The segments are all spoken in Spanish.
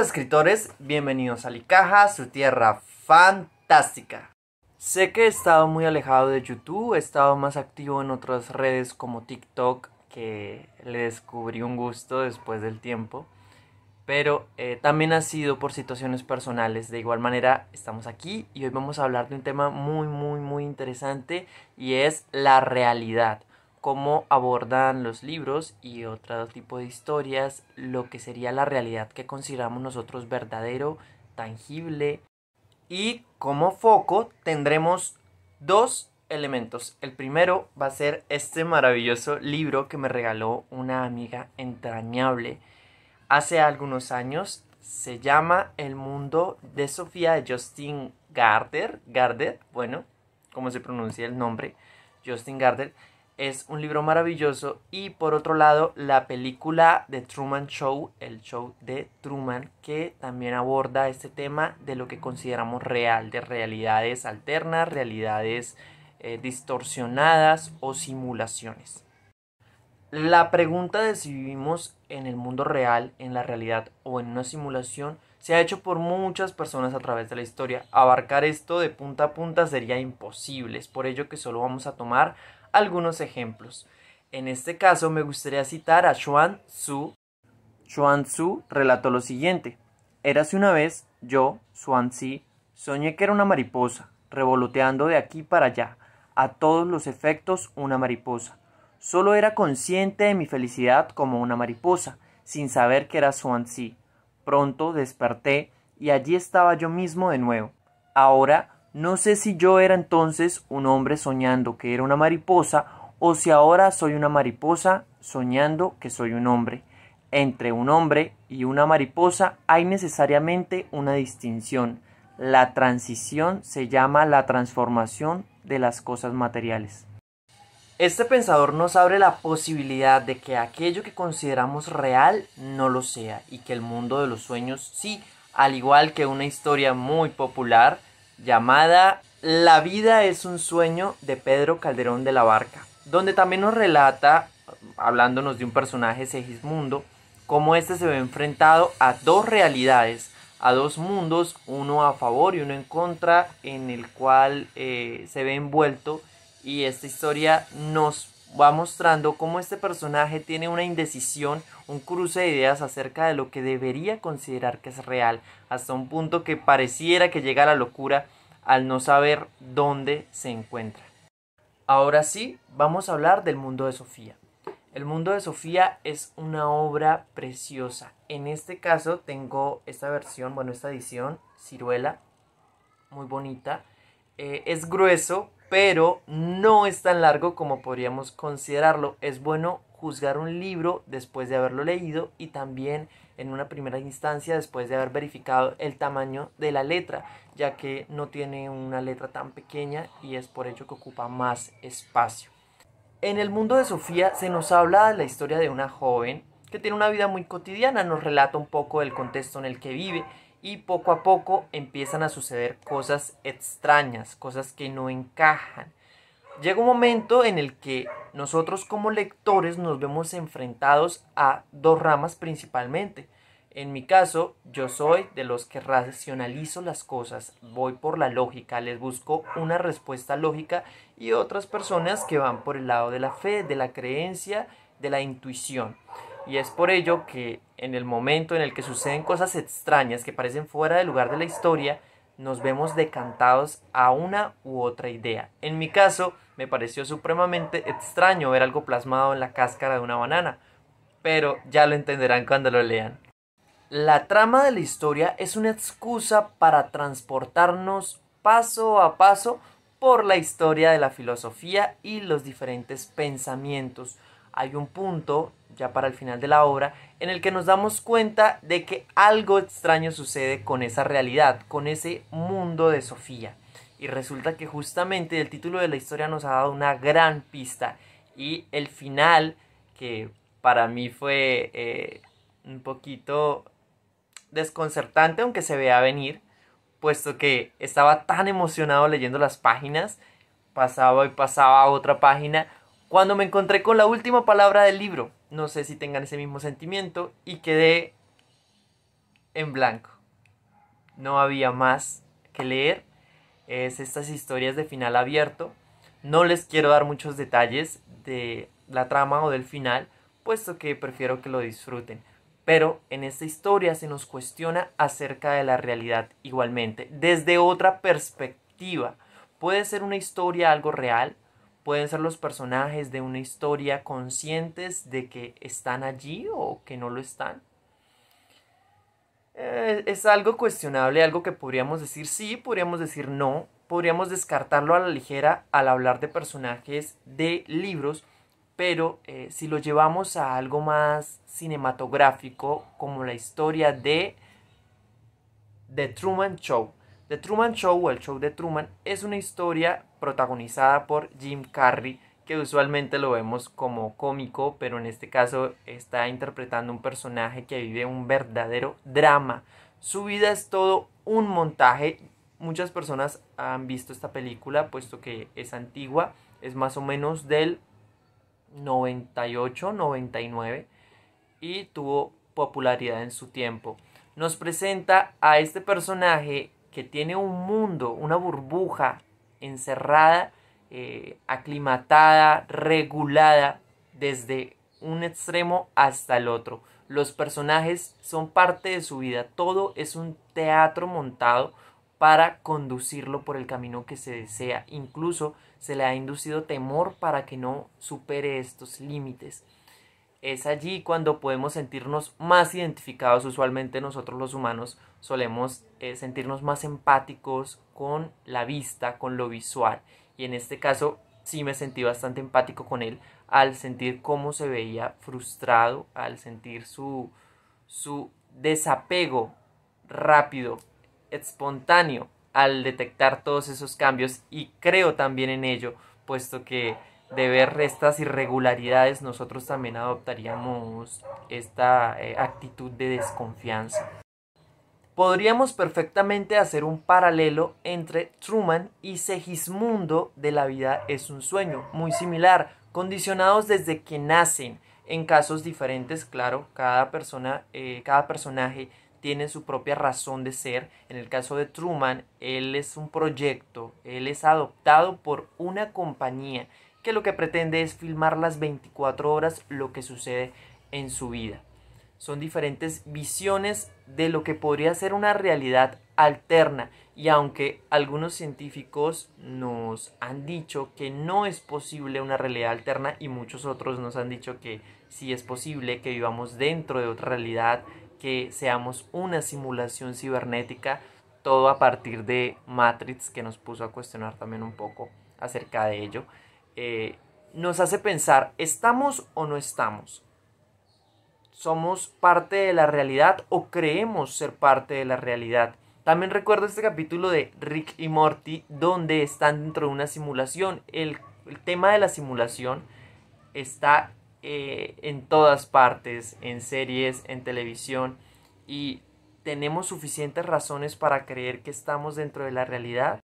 escritores, bienvenidos a Licaja, su tierra fantástica. Sé que he estado muy alejado de YouTube, he estado más activo en otras redes como TikTok, que le descubrí un gusto después del tiempo, pero eh, también ha sido por situaciones personales. De igual manera, estamos aquí y hoy vamos a hablar de un tema muy, muy, muy interesante y es la realidad cómo abordan los libros y otro tipo de historias lo que sería la realidad que consideramos nosotros verdadero, tangible. Y como foco tendremos dos elementos. El primero va a ser este maravilloso libro que me regaló una amiga entrañable hace algunos años. Se llama El mundo de Sofía de Justin Gardner. Gardner, bueno, ¿cómo se pronuncia el nombre, Justin Gardner es un libro maravilloso y por otro lado la película de Truman Show, el show de Truman, que también aborda este tema de lo que consideramos real, de realidades alternas, realidades eh, distorsionadas o simulaciones. La pregunta de si vivimos en el mundo real, en la realidad o en una simulación se ha hecho por muchas personas a través de la historia. Abarcar esto de punta a punta sería imposible, es por ello que solo vamos a tomar algunos ejemplos. En este caso me gustaría citar a Xuan Tzu. Xuan relató lo siguiente. Érase una vez, yo, Xuan Tzu, soñé que era una mariposa, revoloteando de aquí para allá, a todos los efectos una mariposa. Solo era consciente de mi felicidad como una mariposa, sin saber que era Xuan Pronto desperté y allí estaba yo mismo de nuevo. Ahora no sé si yo era entonces un hombre soñando que era una mariposa o si ahora soy una mariposa soñando que soy un hombre. Entre un hombre y una mariposa hay necesariamente una distinción. La transición se llama la transformación de las cosas materiales. Este pensador nos abre la posibilidad de que aquello que consideramos real no lo sea y que el mundo de los sueños sí, al igual que una historia muy popular, llamada La vida es un sueño de Pedro Calderón de la Barca, donde también nos relata, hablándonos de un personaje Segismundo, cómo éste se ve enfrentado a dos realidades, a dos mundos, uno a favor y uno en contra, en el cual eh, se ve envuelto y esta historia nos va mostrando cómo este personaje tiene una indecisión, un cruce de ideas acerca de lo que debería considerar que es real, hasta un punto que pareciera que llega a la locura al no saber dónde se encuentra. Ahora sí, vamos a hablar del mundo de Sofía. El mundo de Sofía es una obra preciosa. En este caso tengo esta versión, bueno, esta edición, ciruela, muy bonita. Eh, es grueso, pero no es tan largo como podríamos considerarlo. Es bueno juzgar un libro después de haberlo leído y también en una primera instancia después de haber verificado el tamaño de la letra, ya que no tiene una letra tan pequeña y es por ello que ocupa más espacio. En el mundo de Sofía se nos habla de la historia de una joven que tiene una vida muy cotidiana, nos relata un poco del contexto en el que vive y poco a poco empiezan a suceder cosas extrañas, cosas que no encajan. Llega un momento en el que nosotros como lectores nos vemos enfrentados a dos ramas principalmente. En mi caso, yo soy de los que racionalizo las cosas, voy por la lógica, les busco una respuesta lógica y otras personas que van por el lado de la fe, de la creencia, de la intuición. Y es por ello que en el momento en el que suceden cosas extrañas que parecen fuera del lugar de la historia, nos vemos decantados a una u otra idea. En mi caso, me pareció supremamente extraño ver algo plasmado en la cáscara de una banana, pero ya lo entenderán cuando lo lean. La trama de la historia es una excusa para transportarnos paso a paso por la historia de la filosofía y los diferentes pensamientos. Hay un punto ya para el final de la obra, en el que nos damos cuenta de que algo extraño sucede con esa realidad, con ese mundo de Sofía. Y resulta que justamente el título de la historia nos ha dado una gran pista. Y el final, que para mí fue eh, un poquito desconcertante, aunque se vea venir, puesto que estaba tan emocionado leyendo las páginas, pasaba y pasaba a otra página, cuando me encontré con la última palabra del libro, no sé si tengan ese mismo sentimiento y quedé en blanco. No había más que leer. Es estas historias de final abierto. No les quiero dar muchos detalles de la trama o del final, puesto que prefiero que lo disfruten. Pero en esta historia se nos cuestiona acerca de la realidad igualmente, desde otra perspectiva. Puede ser una historia algo real, pueden ser los personajes de una historia conscientes de que están allí o que no lo están. Eh, es algo cuestionable, algo que podríamos decir sí, podríamos decir no, podríamos descartarlo a la ligera al hablar de personajes de libros, pero eh, si lo llevamos a algo más cinematográfico como la historia de The Truman Show, The Truman Show o el show de Truman es una historia protagonizada por Jim Carrey, que usualmente lo vemos como cómico, pero en este caso está interpretando un personaje que vive un verdadero drama. Su vida es todo un montaje. Muchas personas han visto esta película, puesto que es antigua, es más o menos del 98, 99 y tuvo popularidad en su tiempo. Nos presenta a este personaje que tiene un mundo, una burbuja encerrada, eh, aclimatada, regulada desde un extremo hasta el otro. Los personajes son parte de su vida, todo es un teatro montado para conducirlo por el camino que se desea. Incluso se le ha inducido temor para que no supere estos límites. Es allí cuando podemos sentirnos más identificados. Usualmente nosotros los humanos solemos eh, sentirnos más empáticos con la vista, con lo visual. Y en este caso sí me sentí bastante empático con él al sentir cómo se veía frustrado, al sentir su, su desapego rápido, espontáneo, al detectar todos esos cambios. Y creo también en ello, puesto que de ver estas irregularidades, nosotros también adoptaríamos esta eh, actitud de desconfianza. Podríamos perfectamente hacer un paralelo entre Truman y Segismundo de la vida es un sueño, muy similar, condicionados desde que nacen, en casos diferentes, claro, cada persona, eh, cada personaje tiene su propia razón de ser. En el caso de Truman, él es un proyecto, él es adoptado por una compañía que lo que pretende es filmar las 24 horas lo que sucede en su vida. Son diferentes visiones de lo que podría ser una realidad alterna y aunque algunos científicos nos han dicho que no es posible una realidad alterna y muchos otros nos han dicho que sí es posible que vivamos dentro de otra realidad, que seamos una simulación cibernética, todo a partir de Matrix que nos puso a cuestionar también un poco acerca de ello. Eh, nos hace pensar, ¿estamos o no estamos? ¿Somos parte de la realidad o creemos ser parte de la realidad? También recuerdo este capítulo de Rick y Morty donde están dentro de una simulación. El, tema de la simulación está eh, en todas partes, en series, en televisión y tenemos suficientes razones para creer que estamos dentro de la realidad.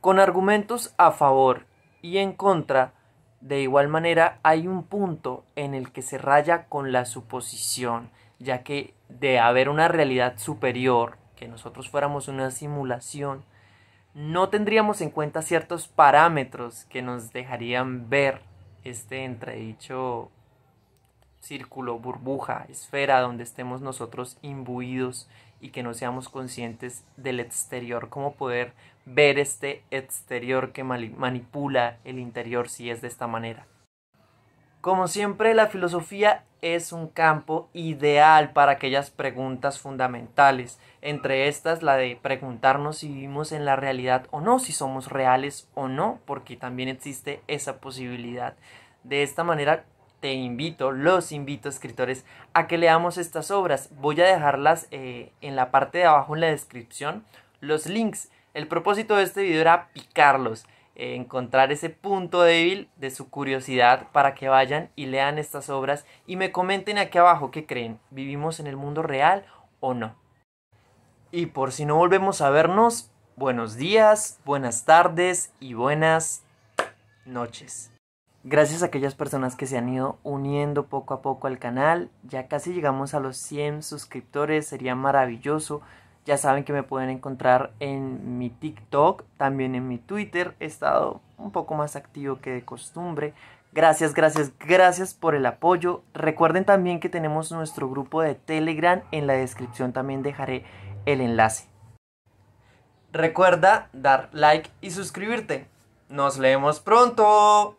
Con argumentos a favor y en contra, de igual manera hay un punto en el que se raya con la suposición, ya que de haber una realidad superior, que nosotros fuéramos una simulación, no tendríamos en cuenta ciertos parámetros que nos dejarían ver este entredicho círculo, burbuja, esfera donde estemos nosotros imbuidos y que no seamos conscientes del exterior como poder ver este exterior que manipula el interior si es de esta manera. Como siempre, la filosofía es un campo ideal para aquellas preguntas fundamentales, entre estas la de preguntarnos si vivimos en la realidad o no, si somos reales o no, porque también existe esa posibilidad. De esta manera, te invito, los invito escritores, a que leamos estas obras. Voy a dejarlas eh, en la parte de abajo en la descripción, los links el propósito de este video era picarlos, encontrar ese punto débil de su curiosidad para que vayan y lean estas obras y me comenten aquí abajo qué creen, ¿vivimos en el mundo real o no? Y por si no volvemos a vernos, buenos días, buenas tardes y buenas noches. Gracias a aquellas personas que se han ido uniendo poco a poco al canal, ya casi llegamos a los 100 suscriptores, sería maravilloso ya saben que me pueden encontrar en mi TikTok, también en mi Twitter. He estado un poco más activo que de costumbre. Gracias, gracias, gracias por el apoyo. Recuerden también que tenemos nuestro grupo de Telegram. En la descripción también dejaré el enlace. Recuerda dar like y suscribirte. Nos leemos pronto.